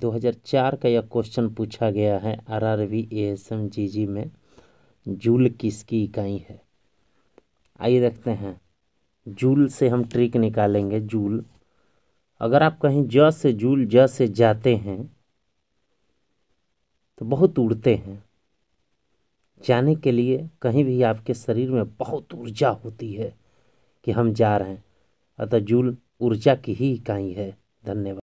2004 का यह क्वेश्चन पूछा गया है R R A S M G G में जूल किसकी इकाई है आइए देखते हैं जूल से हम ट्रिक निकालेंगे जूल अगर आप कहीं ज से जूल ज से जाते हैं तो बहुत उड़ते हैं जाने के लिए कहीं भी आपके शरीर में बहुत ऊर्जा होती है कि हम जा रहे हैं अतः जूल ऊर्जा की ही इकाई है धन्यवाद